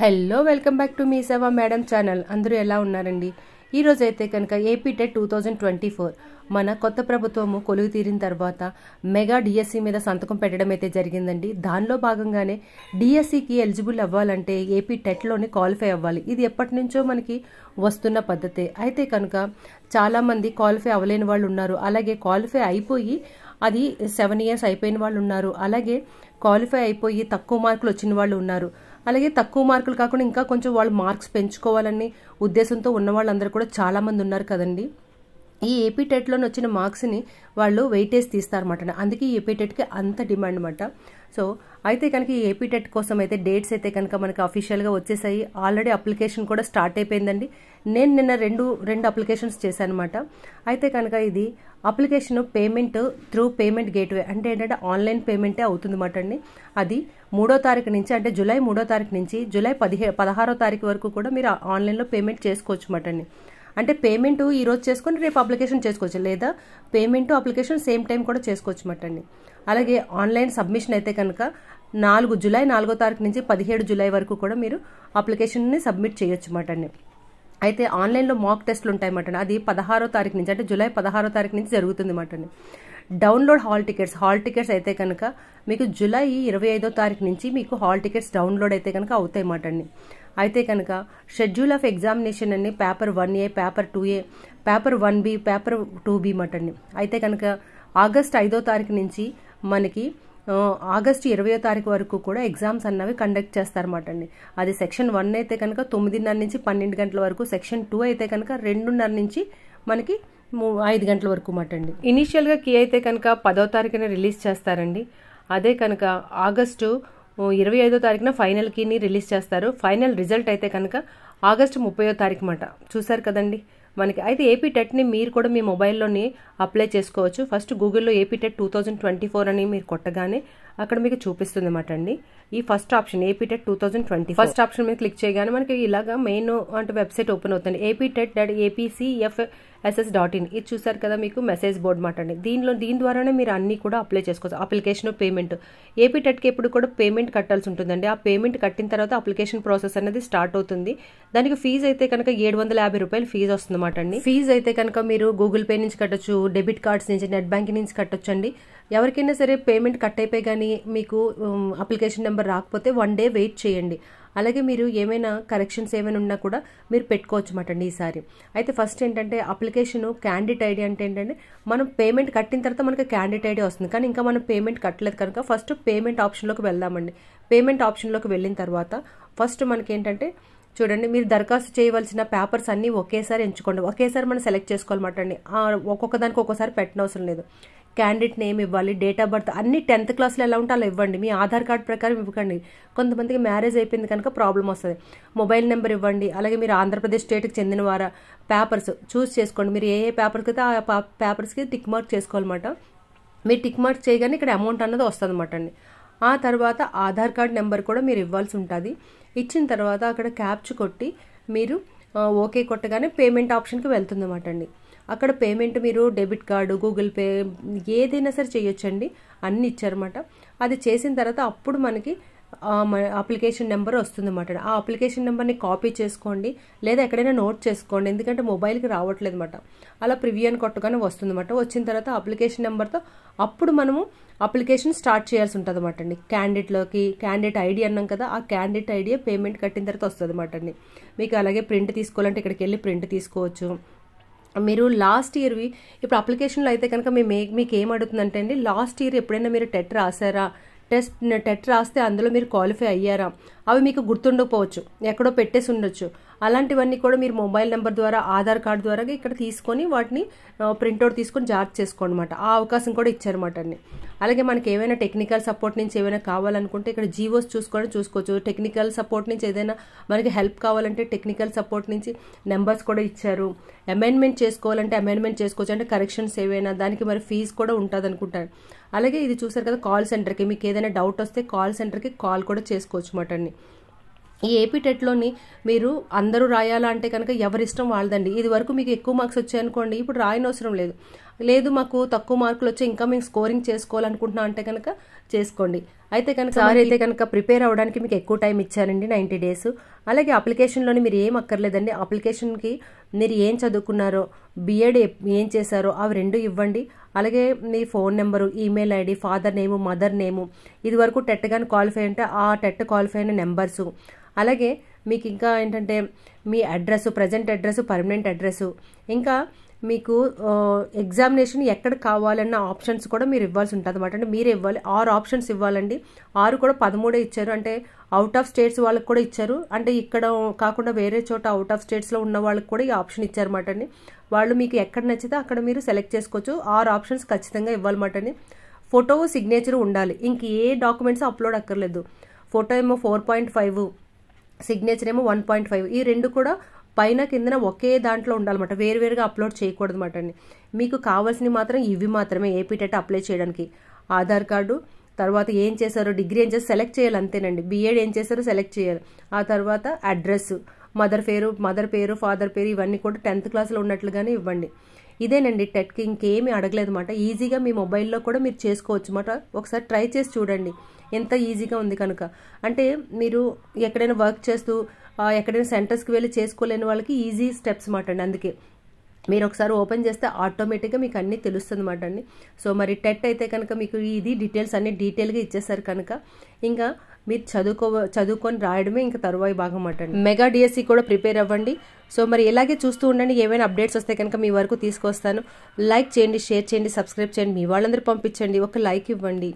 hello welcome back to మీ Seva madam channel అందరూ ఎలా ఉన్నారండి ఈరోజు అయితే కనుక AP TET two thousand twenty four మన కొత్త ప్రభుత్వము కొలువు తీరిన తర్వాత మెగా డిఎస్సి e మీద సంతకం పెట్టడం అయితే జరిగిందండి దానిలో భాగంగానే డిఎస్సికి e ఎలిజిబుల్ అవ్వాలంటే ఏపీ టెట్లోనే e క్వాలిఫై అవ్వాలి ఇది ఎప్పటి నుంచో మనకి వస్తున్న పద్ధతే అయితే కనుక చాలామంది క్వాలిఫై అవ్వలేని వాళ్ళు ఉన్నారు అలాగే క్వాలిఫై అయిపోయి అది సెవెన్ ఇయర్స్ అయిపోయిన వాళ్ళు ఉన్నారు అలాగే క్వాలిఫై అయిపోయి తక్కువ మార్కులు వచ్చిన వాళ్ళు ఉన్నారు అలాగే తక్కువ మార్కులు కాకుండా ఇంకా కొంచెం వాళ్ళు మార్క్స్ పెంచుకోవాలని ఉద్దేశంతో ఉన్న వాళ్ళందరూ కూడా చాలామంది ఉన్నారు కదండి ఈ ఏపీ వచ్చిన మార్క్స్ని వాళ్ళు వెయిటేజ్ తీస్తారన్నమాట అందుకే ఈ ఏపీ టెట్కి అంత డిమాండ్ అనమాట సో అయితే కనుక ఈ ఏపీ టెట్ కోసం అయితే డేట్స్ అయితే కనుక మనకి అఫీషియల్గా వచ్చేసాయి ఆల్రెడీ అప్లికేషన్ కూడా స్టార్ట్ అయిపోయిందండి నేను నిన్న రెండు రెండు అప్లికేషన్స్ చేశానమాట అయితే కనుక ఇది application payment through payment gateway అంటే ఏంటంటే ఆన్లైన్ పేమెంటే అవుతుంది అండి అది మూడో తారీఖు నుంచి అంటే జూలై మూడో తారీఖు నుంచి జూలై పదిహే పదహారో తారీఖు వరకు కూడా మీరు ఆన్లైన్లో పేమెంట్ చేసుకోవచ్చు అండి అంటే పేమెంట్ ఈరోజు చేసుకొని రేపు అప్లికేషన్ చేసుకోవచ్చు లేదా పేమెంట్ అప్లికేషన్ సేమ్ టైం కూడా చేసుకోవచ్చు మటండి అలాగే ఆన్లైన్ సబ్మిషన్ అయితే కనుక నాలుగు జూలై నాలుగో తారీఖు నుంచి పదిహేడు జూలై వరకు కూడా మీరు అప్లికేషన్ని సబ్మిట్ చేయొచ్చు మటండి అయితే ఆన్లైన్లో మాక్ టెస్ట్లు ఉంటాయి అన్నమాట అది పదహారో తారీఖు నుంచి అంటే జూలై పదహారో తారీఖు నుంచి జరుగుతుంది అన్నమాట download hall tickets hall tickets అయితే కనుక మీకు జూలై ఇరవై ఐదో తారీఖు నుంచి మీకు హాల్ టికెట్స్ డౌన్లోడ్ అయితే కనుక అవుతాయి అండి అయితే కనుక షెడ్యూల్ ఆఫ్ ఎగ్జామినేషన్ అన్ని paper one A paper two A paper one B paper two B మటండి అయితే కనుక ఆగస్ట్ ఐదో తారీఖు నుంచి మనకి ఆగస్ట్ ఇరవయో తారీఖు వరకు కూడా ఎగ్జామ్స్ అన్నవి కండక్ట్ చేస్తారన్నమాట అండి అది సెక్షన్ వన్ అయితే కనుక తొమ్మిదిన్నర నుంచి పన్నెండు గంటల వరకు సెక్షన్ టూ అయితే కనుక రెండున్నర నుంచి మనకి ఐదు గంటల వరకు అండి ఇనీషియల్గా కీ అయితే కనుక పదో తారీఖున రిలీజ్ చేస్తారండి అదే కనుక ఆగస్టు ఇరవై ఐదో తారీఖున ఫైనల్ కీని రిలీజ్ చేస్తారు ఫైనల్ రిజల్ట్ అయితే కనుక ఆగస్టు ముప్పయో తారీఖు మాట చూశారు కదండి మనకి అయితే ఏపీ టెట్ని మీరు కూడా మీ మొబైల్లోని అప్లై చేసుకోవచ్చు ఫస్ట్ గూగుల్లో AP TET two thousand twenty four అని మీరు కొట్టగానే అక్కడ మీకు చూపిస్తుంది అనమాట అండి ఈ first option AP TET two thousand twenty first option మీద క్లిక్ చేయగానే మనకి ఇలాగా మెయిన్ అంటే వెబ్సైట్ ఓపెన్ అవుతుంది AP TET e dot APCF SS dot in ఇది చూసారు కదా మీకు మెసేజ్ బోర్డ్ మాట అండి దీనిలో దీని ద్వారానే మీరు అన్ని కూడా అప్లై చేసుకోవచ్చు అప్లికేషన్ పేమెంట్ ఏపీ టెట్కి e ఎప్పుడు కూడా పేమెంట్ కట్టాల్సి ఉంటుందండి ఆ పేమెంట్ కట్టిన తర్వాత అప్లికేషన్ ప్రాసెస్ అనేది స్టార్ట్ అవుతుంది దానికి ఫీజు అయితే కనుక ఏడు వందల యాభై రూపాయలు ఫీజు అన్నమాట అండి ఫీజు అయితే కనుక మీరు గూగుల్ పే నుంచి కట్టచ్చు డెబిట్ కార్డ్స్ నుంచి నెట్ బ్యాంకింగ్ నుంచి కట్టొచ్చు అండి ఎవరికైనా సరే పేమెంట్ కట్ అయిపోయి కానీ మీకు అప్లికేషన్ నెంబర్ రాకపోతే వన్ డే వెయిట్ చేయండి అలాగే మీరు ఏమైనా కరెక్షన్స్ ఏమైనా ఉన్నా కూడా మీరు పెట్టుకోవచ్చు అన్నమాట ఈసారి అయితే ఫస్ట్ ఏంటంటే అప్లికేషన్ క్యాండిడేట్ ఐడి అంటే ఏంటంటే మనం పేమెంట్ కట్టిన తర్వాత మనకి క్యాండిడేట్ ఐడి వస్తుంది కానీ ఇంకా మనం పేమెంట్ కట్టలేదు కనుక ఫస్ట్ పేమెంట్ ఆప్షన్లోకి వెళ్దామండి పేమెంట్ ఆప్షన్లోకి వెళ్ళిన తర్వాత ఫస్ట్ మనకి ఏంటంటే చూడండి మీరు దరఖాస్తు చేయవలసిన పేపర్స్ అన్నీ ఒకేసారి ఎంచుకోండి ఒకేసారి మనం సెలెక్ట్ చేసుకోవాలన్నమాట అండి ఒక్కొక్క దానికి ఒక్కోసారి పెట్టిన అవసరం లేదు క్యాండిడేట్ నేమ్ ఇవ్వాలి డేట్ ఆఫ్ బర్త్ అన్ని టెన్త్ క్లాస్లో ఎలా ఉంటే అలా ఇవ్వండి మీ ఆధార్ కార్డ్ ప్రకారం ఇవ్వకండి కొంతమందికి మ్యారేజ్ అయిపోయింది కనుక ప్రాబ్లం వస్తుంది మొబైల్ నెంబర్ ఇవ్వండి అలాగే మీరు ఆంధ్రప్రదేశ్ స్టేట్కి చెందిన వారా పేపర్స్ చూస్ చేసుకోండి మీరు ఏ ఏ పేపర్కి అయితే ఆ పేపర్స్కి టిక్ మార్క్ చేసుకోవాలన్నమాట మీరు టిక్ మార్క్ చేయగానే ఇక్కడ అమౌంట్ అన్నది వస్తుంది అనమాట అండి ఆ తర్వాత ఆధార్ కార్డ్ నెంబర్ కూడా మీరు ఇవ్వాల్సి ఉంటుంది ఇచ్చిన తర్వాత అక్కడ క్యాప్చు కొట్టి మీరు ఓకే కొట్టగానే పేమెంట్ ఆప్షన్కి అనమాట అండి అక్కడ పేమెంట్ మీరు డెబిట్ కార్డు గూగుల్ పే ఏదైనా సరే చేయొచ్చండి అన్నీ ఇచ్చారన్నమాట అది చేసిన తర్వాత అప్పుడు మనకి అప్లికేషన్ నెంబర్ అన్నమాట ఆ అప్లికేషన్ నెంబర్ని కాపీ చేసుకోండి లేదా ఎక్కడైనా నోట్ చేసుకోండి ఎందుకంటే మొబైల్కి రావట్లేదు అనమాట అలా ప్రివ్యూ అని కొట్టగానే అన్నమాట వచ్చిన తర్వాత అప్లికేషన్ నెంబర్తో అప్పుడు మనము అప్లికేషన్ స్టార్ట్ చేయాల్సి ఉంటుంది అనమాట అండి క్యాండిడేట్లోకి క్యాండిడేట్ ఐడి అన్నాం కదా ఆ క్యాండిడేట్ ఐడియా పేమెంట్ కట్టిన తర్వాత వస్తుంది అనమాట అండి మీకు అలాగే ప్రింట్ తీసుకోవాలంటే ఇక్కడికి వెళ్ళి ప్రింట్ తీసుకోవచ్చు మీరు లాస్ట్ ఇయర్వి ఇప్పుడు అప్లికేషన్లో అయితే కనుక మేము మీకు ఏం అడుగుతుందంటే అండి లాస్ట్ ఇయర్ ఎప్పుడైనా మీరు టెట్ రాసారా టెస్ట్ టెట్ రాస్తే అందులో మీరు క్వాలిఫై అయ్యారా అవి మీకు గుర్తుండకపోవచ్చు ఎక్కడో పెట్టేసి ఉండొచ్చు అలాంటివన్నీ కూడా మీరు మొబైల్ నెంబర్ ద్వారా ఆధార్ కార్డు ద్వారా ఇక్కడ తీసుకొని వాటిని ప్రింట్అవుట్ తీసుకొని జాగ్రత్త చేసుకోండి అనమాట ఆ అవకాశం కూడా ఇచ్చారన్నమాట అండి అలాగే మనకి ఏమైనా టెక్నికల్ సపోర్ట్ నుంచి ఏమైనా కావాలనుకుంటే ఇక్కడ జీవోస్ చూసుకొని చూసుకోవచ్చు టెక్నికల్ సపోర్ట్ నుంచి ఏదైనా మనకి హెల్ప్ కావాలంటే టెక్నికల్ సపోర్ట్ నుంచి నెంబర్స్ కూడా ఇచ్చారు అమెండ్మెంట్ చేసుకోవాలంటే అమెండ్మెంట్ చేసుకోవచ్చు అంటే కరెక్షన్స్ ఏవైనా దానికి మరి ఫీజు కూడా ఉంటుంది అనుకుంటాను అలాగే ఇది చూసారు కదా కాల్ సెంటర్కి మీకు ఏదైనా డౌట్ వస్తే కాల్ సెంటర్కి కాల్ కూడా చేసుకోవచ్చు మాట ఈ ఏపీ టెట్లోని మీరు అందరూ రాయాలంటే కనుక ఎవరిష్టం వాళ్ళదండి ఇది వరకు మీకు ఎక్కువ మార్క్స్ వచ్చాయనుకోండి ఇప్పుడు రాయనవసరం లేదు లేదు మాకు తక్కువ మార్కులు వచ్చి ఇంకా మేము స్కోరింగ్ చేసుకోవాలనుకుంటున్నా అంటే కనుక చేసుకోండి అయితే కనుక సార్ అయితే కనుక ప్రిపేర్ అవ్వడానికి మీకు ఎక్కువ టైం ఇచ్చారండి నైంటీ డేస్ అలాగే అప్లికేషన్లోని మీరు ఏం అక్కర్లేదండి అప్లికేషన్కి మీరు ఏం చదువుకున్నారో బీఎడ్ ఏం చేశారో అవి రెండు ఇవ్వండి అలాగే మీ phone number email ID father name mother name ఇది వరకు టెట్ కానీ క్వాలిఫై అంటే ఆ టెట్ క్వాలిఫై అయిన నెంబర్సు అలాగే మీకు ఇంకా ఏంటంటే మీ address present address permanent address ఇంకా మీకు ఎగ్జామినేషన్ ఎక్కడ కావాలన్న ఆప్షన్స్ కూడా మీరు ఇవ్వాల్సి ఉంటుంది అనమాట అంటే మీరు ఇవ్వాలి ఆరు ఆప్షన్స్ ఇవ్వాలండి ఆరు కూడా పదమూడే ఇచ్చారు అంటే అవుట్ ఆఫ్ స్టేట్స్ వాళ్ళకి కూడా ఇచ్చారు అంటే ఇక్కడ కాకుండా వేరే చోట అవుట్ ఆఫ్ స్టేట్స్లో ఉన్న వాళ్ళకి కూడా ఈ ఆప్షన్ ఇచ్చారన్నమాట అండి వాళ్ళు మీకు ఎక్కడ నచ్చితే అక్కడ మీరు సెలెక్ట్ చేసుకోవచ్చు ఆరు ఆప్షన్స్ ఖచ్చితంగా ఇవ్వాలన్నమాట అండి ఫోటో సిగ్నేచర్ ఉండాలి ఇంక ఏ డాక్యుమెంట్స్ అప్లోడ్ అక్కర్లేదు ఫోటో ఏమో ఫోర్ పాయింట్ ఫైవ్ సిగ్నేచర్ ఏమో వన్ పాయింట్ ఫైవ్ ఈ రెండు కూడా పైన కిందన ఒకే దాంట్లో ఉండాలన్నమాట వేరువేరుగా అప్లోడ్ చేయకూడదు అండి మీకు కావాల్సినవి మాత్రం ఇవి మాత్రమే ఏపీటెట్ అప్లై చేయడానికి ఆధార్ కార్డు తర్వాత ఏం చేశారో డిగ్రీ ఏం చేసి సెలెక్ట్ చేయాలి అంతేనండి బీఎడ్ ఏం చేశారో సెలెక్ట్ చేయాలి ఆ తర్వాత అడ్రస్ మదర్ పేరు మదర్ పేరు ఫాదర్ పేరు ఇవన్నీ కూడా టెన్త్ క్లాస్లో ఉన్నట్లుగానే ఇవ్వండి ఇదేనండి టెట్కి ఇంకేమీ అడగలేదు అడగలేదన్నమాట ఈజీగా మీ మొబైల్లో కూడా మీరు చేసుకోవచ్చు అన్నమాట ఒకసారి ట్రై చేసి చూడండి ఎంత ఈజీగా ఉంది కనుక అంటే మీరు ఎక్కడైనా వర్క్ చేస్తూ ఎక్కడైనా సెంటర్స్కి వెళ్ళి చేసుకోలేని వాళ్ళకి ఈజీ స్టెప్స్ మాట అండి అందుకే మీరు ఒకసారి ఓపెన్ చేస్తే ఆటోమేటిక్గా మీకు అన్నీ తెలుస్తుంది అనమాట అండి సో మరి టెట్ అయితే కనుక మీకు ఇది డీటెయిల్స్ అన్ని డీటెయిల్గా ఇచ్చేసారు కనుక ఇంకా మీరు చదువుకో చదువుకొని రాయడమే ఇంకా తరువాయి భాగం అంటండి మెగా డిఎస్సి e కూడా ప్రిపేర్ అవ్వండి సో మరి ఇలాగే చూస్తూ ఉండండి ఏమైనా అప్డేట్స్ వస్తే కనుక మీ వరకు తీసుకొస్తాను లైక్ చేయండి షేర్ చేయండి సబ్స్క్రైబ్ చేయండి మీ వాళ్ళందరూ పంపించండి ఒక లైక్ ఇవ్వండి